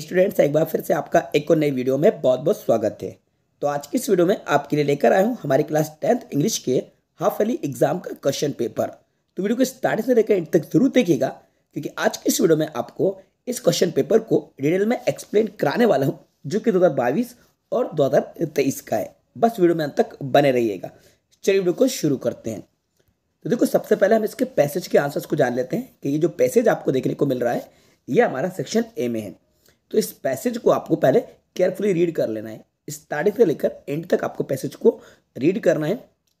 students एक बार फिर से आपका एक और नई वीडियो में बहुत बहुत स्वागत है तो आज की इस वीडियो में आपके लिए लेकर आया हूँ हमारी क्लास टेंथ इंग्लिश के हाफ अली एग्जाम का क्वेश्चन पेपर तो वीडियो को स्टार्ट से लेकर इंड तक जरूर देखिएगा क्योंकि आज की इस वीडियो में आपको इस क्वेश्चन पेपर को डिटेल में एक्सप्लेन कराने वाला हूँ जो कि दो और दो का है बस वीडियो में अंत तक बने रहिएगा चलिए वीडियो को शुरू करते हैं तो देखो सबसे पहले हम इसके पैसेज के आंसर्स को जान लेते हैं कि ये जो पैसेज आपको देखने को मिल रहा है ये हमारा सेक्शन ए में है तो इस पैसेज को आपको पहले केयरफुली रीड कर लेना है इस तारीख से लेकर एंड तक आपको पैसेज को रीड करना है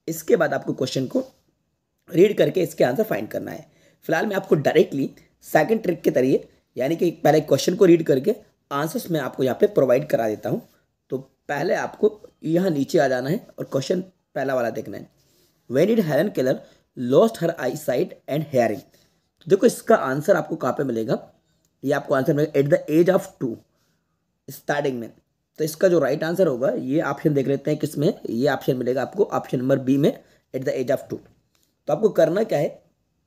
इसके बाद आपको क्वेश्चन को रीड करके इसके आंसर फाइंड करना है फिलहाल मैं आपको डायरेक्टली सेकंड ट्रिक के जरिए यानी कि पहले क्वेश्चन को रीड करके आंसर्स मैं आपको यहाँ पे प्रोवाइड करा देता हूँ तो पहले आपको यहाँ नीचे आ जाना है और क्वेश्चन पहला वाला देखना है when did Helen Keller lost her eye sight and hearing देखो इसका आंसर आपको कहाँ पे मिलेगा ये आपको आंसर मिलेगा at the age of two starting में तो इसका जो राइट आंसर होगा ये ऑप्शन देख लेते हैं किस में ये ऑप्शन मिलेगा आपको ऑप्शन नंबर बी में at the age of two तो आपको करना क्या है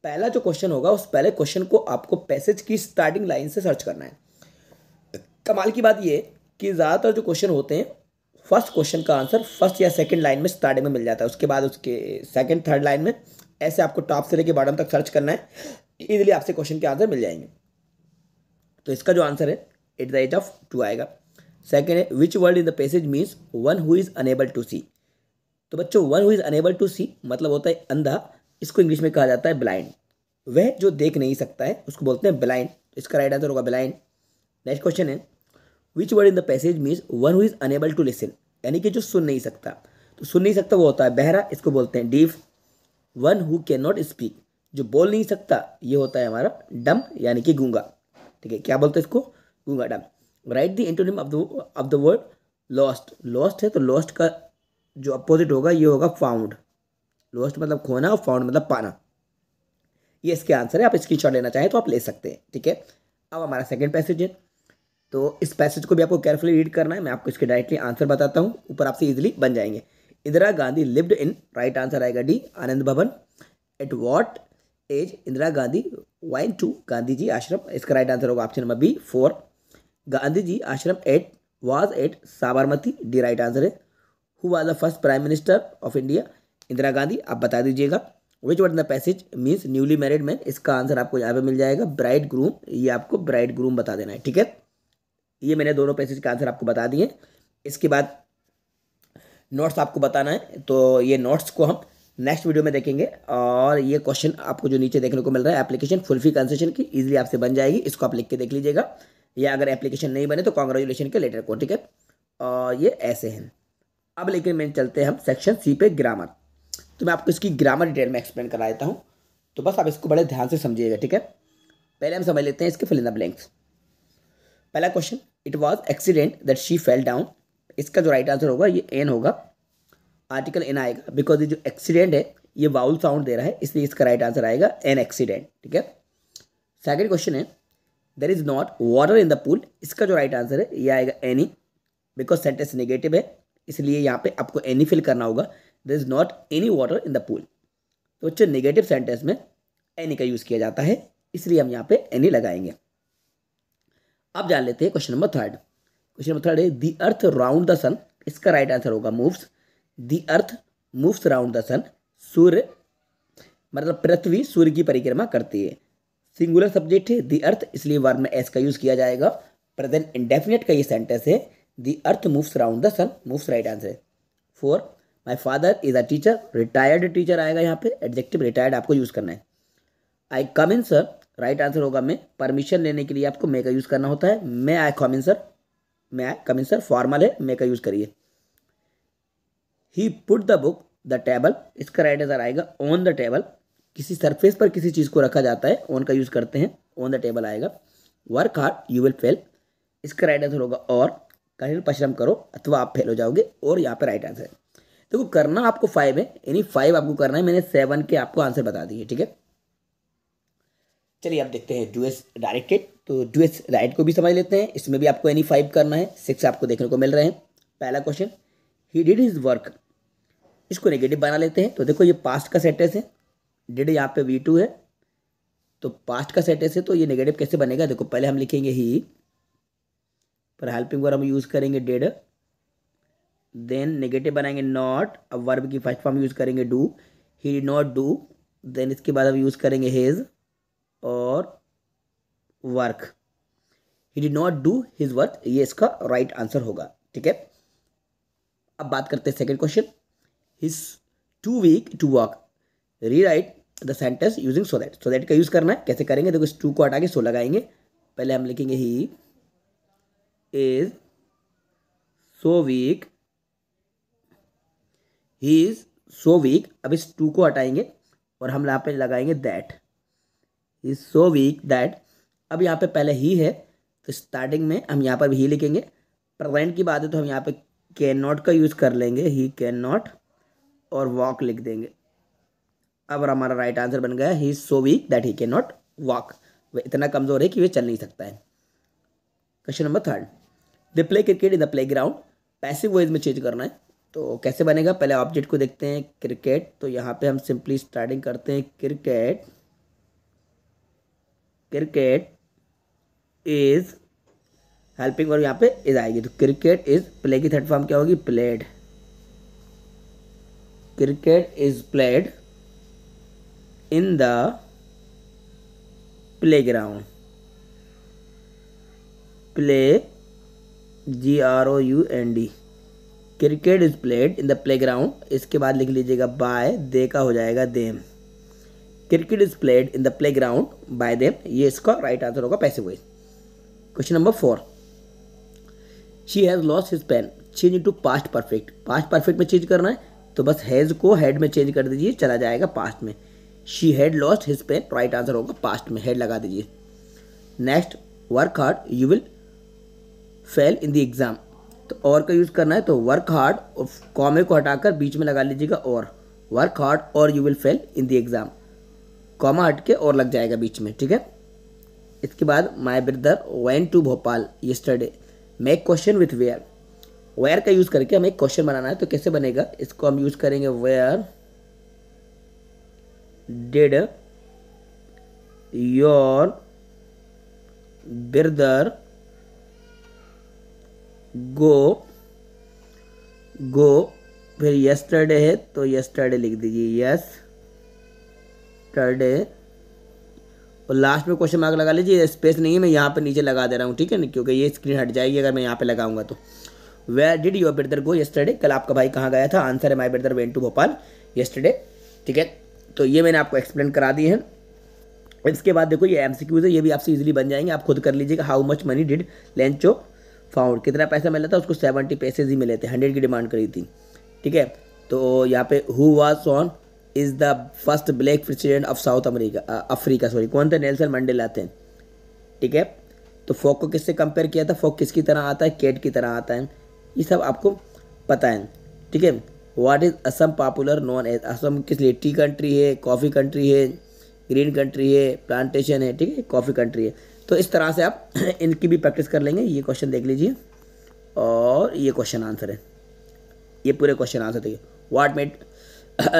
पहला जो क्वेश्चन होगा उस पहले क्वेश्चन को आपको पैसेज की स्टार्टिंग लाइन से सर्च करना है कमाल की बात ये कि ज़्यादातर जो क्वेश्चन होते हैं फर्स्ट क्वेश्चन का आंसर फर्स्ट या सेकंड लाइन में स्टार्टिंग में मिल जाता है उसके बाद उसके सेकंड थर्ड लाइन में ऐसे आपको टॉप से लेके बॉटम तक सर्च करना है इजिली आपसे क्वेश्चन के आंसर मिल जाएंगे तो इसका जो आंसर है at the age of two आएगा सेकेंड है which word in the passage means one who is unable to see तो बच्चों one who is unable to see मतलब होता है अंधा इसको इंग्लिश में कहा जाता है ब्लाइंड वह जो देख नहीं सकता है उसको बोलते हैं ब्लाइंड तो इसका राइट आंसर होगा ब्लाइंड नेक्स्ट क्वेश्चन है which word in the passage means one who is unable to listen यानी कि जो सुन नहीं सकता तो सुन नहीं सकता वो होता है बहरा इसको बोलते हैं deaf one who can not speak जो बोल नहीं सकता ये होता है हमारा डम यानी कि गूंगा ठीक है क्या बोलते हैं इसको गुंगाडम right the antonym of the of the word lost lost है तो लॉस्ट का जो अपोजिट होगा ये होगा फाउंड लॉस्ट मतलब खोना और फाउंड मतलब पाना ये इसके आंसर है आप इसकी शॉट लेना चाहें तो आप ले सकते हैं ठीक है अब हमारा सेकेंड पैसेज है तो इस पैसेज को भी आपको केयरफुली रीड करना है मैं आपको इसके डायरेक्टली आंसर बताता हूँ ऊपर आपसे इजिली बन जाएंगे Indira Gandhi lived in right answer आएगा the Anand Bhawan at what age Indira Gandhi went to Gandhi ji Ashram इसका राइट आंसर होगा option number B four Gandhi ji Ashram it was at Sabarmati the right answer है who was the first prime minister of India Indira Gandhi आप बता दीजिएगा which word the passage means newly married man इसका answer आपको यहाँ पे मिल जाएगा ब्राइड ग्रूम ये आपको ब्राइड ग्रूम बता देना है ठीक है ये मैंने दोनों पैसेज का आंसर आपको बता दिए इसके बाद नोट्स आपको बताना है तो ये नोट्स को हम नेक्स्ट वीडियो में देखेंगे और ये क्वेश्चन आपको जो नीचे देखने को मिल रहा है एप्लीकेशन फुल फी कंसेशन की इजीली आपसे बन जाएगी इसको आप लिख के देख लीजिएगा या अगर एप्लीकेशन नहीं बने तो कॉन्ग्रेचुलेशन के लेटर को ठीक है और ये ऐसे हैं अब लेकिन मैं चलते हैं हम सेक्शन सी पे ग्रामर तो मैं आपको इसकी ग्रामर डिटेल में एक्सप्लेन करा देता हूँ तो बस आप इसको बड़े ध्यान से समझिएगा ठीक है पहले हम समझ लेते हैं इसके फिलिंदा ब्लैंक्स पहला question it was accident that she fell down इसका जो राइट आंसर होगा ये एन होगा आर्टिकल एन आएगा बिकॉज ये जो एक्सीडेंट है ये वाउल साउंड दे रहा है इसलिए इसका राइट आंसर आएगा एन एक्सीडेंट ठीक है सेकेंड क्वेश्चन है there is not water in the pool इसका जो राइट आंसर है ये आएगा एनी बिकॉज सेंटेंस नेगेटिव है इसलिए यहाँ पे आपको एनी फिल e करना होगा there is not any water in the pool तो बच्चे नेगेटिव सेंटेंस में एनी e का यूज़ किया जाता है इसलिए हम यहाँ पे एनी e लगाएंगे अब जान लेते हैं question number third question number third है the earth round the sun इसका राइट आंसर होगा moves the earth moves round the sun सूर्य मतलब पृथ्वी सूर्य की परिक्रमा करती है सिंगुलर सब्जेक्ट है दी अर्थ इसलिए वर्ब में एस का यूज़ किया जाएगा प्रेजेंट इंडेफिनेट का ये सेंटेंस है the earth moves round the sun moves right answer है four my father is a teacher retired teacher आएगा यहाँ पे एडजेक्टिव रिटायर्ड आपको यूज़ करना है I come in sir right answer होगा मैं परमिशन लेने के लिए आपको मे का यूज़ करना होता है मैं आई कम इन सर मैं आई कम इन सर फॉर्मल है मे का यूज़ करिए he put the book the table इसका राइट आंसर आएगा ऑन द टेबल किसी सरफेस पर किसी चीज़ को रखा जाता है ऑन का यूज़ करते हैं ऑन द टेबल आएगा work hard you will fail इसका राइट आंसर होगा और कठिन परिश्रम करो अथवा आप फेल हो जाओगे और यहाँ पर राइट आंसर है देखो करना आपको फाइव है यानी फाइव आपको करना है मैंने सेवन के आपको आंसर बता दिए ठीक है चलिए आप देखते हैं डुएस डायरेक्टेड तो डुएस राइट को भी समझ लेते हैं इसमें भी आपको एनी फाइव करना है सिक्स आपको देखने को मिल रहे हैं पहला question he did his work इसको नेगेटिव बना लेते हैं तो देखो ये पास्ट का सेटेस है डेड यहाँ पे वी टू है तो पास्ट का सेटेस है तो ये नेगेटिव कैसे बनेगा देखो पहले हम लिखेंगे ही पर हेल्पिंग वर्ब हम यूज़ करेंगे डेड देन नेगेटिव बनाएंगे नॉट अब वर्ब की फर्स्ट फॉर्म यूज़ करेंगे do he did not do then इसके बाद हम यूज़ करेंगे हेज और work he did not do his work ये इसका राइट right आंसर होगा ठीक है अब बात करते हैं second question is too weak to walk rewrite the sentence using so that so that का यूज़ करना है कैसे करेंगे देखो इस टू को हटा के सो लगाएंगे पहले हम लिखेंगे he is so weak he is so weak अब इस टू को हटाएंगे और हम यहाँ पे लगाएंगे that is so weak that अब यहाँ पे पहले ही है तो स्टार्टिंग में हम यहाँ पर भी ही लिखेंगे प्रेजेंट की बात है तो हम यहाँ पे कैन नॉट का यूज़ कर लेंगे ही कैन नॉट और वॉक लिख देंगे अब हमारा राइट आंसर बन गया he is so weak that he can not walk वह इतना कमज़ोर है कि वह चल नहीं सकता है question number third they play cricket in the play ground passive voice में चेंज करना है तो कैसे बनेगा पहले ऑब्जेक्ट को देखते हैं क्रिकेट तो यहाँ पे हम सिंपली स्टार्टिंग करते हैं क्रिकेट क्रिकेट इज हेल्पिंग और यहाँ पे इज आएगी तो क्रिकेट इज प्ले की थर्ड फॉर्म क्या होगी played is played in the play ground play G R O U N D cricket is played in the play ground इसके बाद लिख लीजिएगा बाय दे का हो जाएगा them cricket is played in the play ground by them ये इसका right answer होगा passive voice question number four she has loss his pen change in to past perfect past perfect में change करना है तो बस हैज़ को head में चेंज कर दीजिए चला जाएगा पास्ट में she had lost his pen right answer होगा पास्ट में हेड लगा दीजिए next work hard you will fail in the exam तो और का यूज़ करना है तो वर्क हार्ड और कॉमे को हटाकर बीच में लगा लीजिएगा और work hard or you will fail in the exam comma हट के और लग जाएगा बीच में ठीक है इसके बाद my brother went to Bhopal yesterday make question with where where का यूज़ करके हमें क्वेश्चन बनाना है तो कैसे बनेगा इसको हम यूज़ करेंगे where did your brother go go फिर यस्टरडे है तो यस्टरडे लिख दीजिए यस टर्डे और लास्ट में क्वेश्चन मार्क लगा लीजिए स्पेस नहीं है मैं यहाँ पे नीचे लगा दे रहा हूँ ठीक है ना क्योंकि ये स्क्रीन हट जाएगी अगर मैं यहाँ पे लगाऊंगा तो where did your brother go yesterday कल आपका भाई कहाँ गया था आंसर है my brother went to Bhopal yesterday ठीक है तो ये मैंने आपको एक्सप्लेन करा दी है इसके बाद देखो ये एम सी क्यूज है ये भी आपसे इजीली बन जाएंगे आप खुद कर लीजिएगा how much money did Lencho found कितना पैसा मिला था उसको सेवेंटी पैसेज ही मिले थे हंड्रेड की डिमांड करी थी ठीक है तो यहाँ पे who was on is the first black president of South America Africa sorry कौन थे नेल्सन मंडेला थे ठीक है तो फोक को किससे कंपेयर किया था फोक किसकी तरह आता है केट की तरह आता है ये सब आपको पता है ठीक है what is Assam popular known as Assam किस लिए टी कंट्री है कॉफ़ी कंट्री है ग्रीन कंट्री है प्लांटेशन है ठीक है कॉफ़ी कंट्री है तो इस तरह से आप इनकी भी प्रैक्टिस कर लेंगे ये क्वेश्चन देख लीजिए और ये क्वेश्चन आंसर है ये पूरे क्वेश्चन आंसर देखिए what made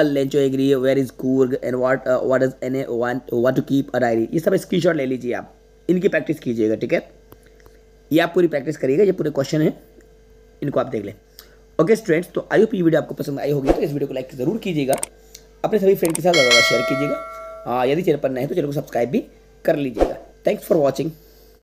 Lencho agree where is Coorg and what what is an what to keep a diary ये सब स्क्रीनशॉट ले लीजिए आप इनकी प्रैक्टिस कीजिएगा ठीक है ये आप पूरी प्रैक्टिस करिएगा ये पूरे क्वेश्चन है इनको आप देख लें ओके स्टूडेंट्स तो आई होप ये वीडियो आपको पसंद आई होगी तो इस वीडियो को लाइक ज़रूर कीजिएगा अपने सभी फ्रेंड के साथ ज़्यादा शेयर कीजिएगा हाँ, यदि चैनल पर नए तो चैनल को सब्सक्राइब भी कर लीजिएगा थैंक्स फॉर वॉचिंग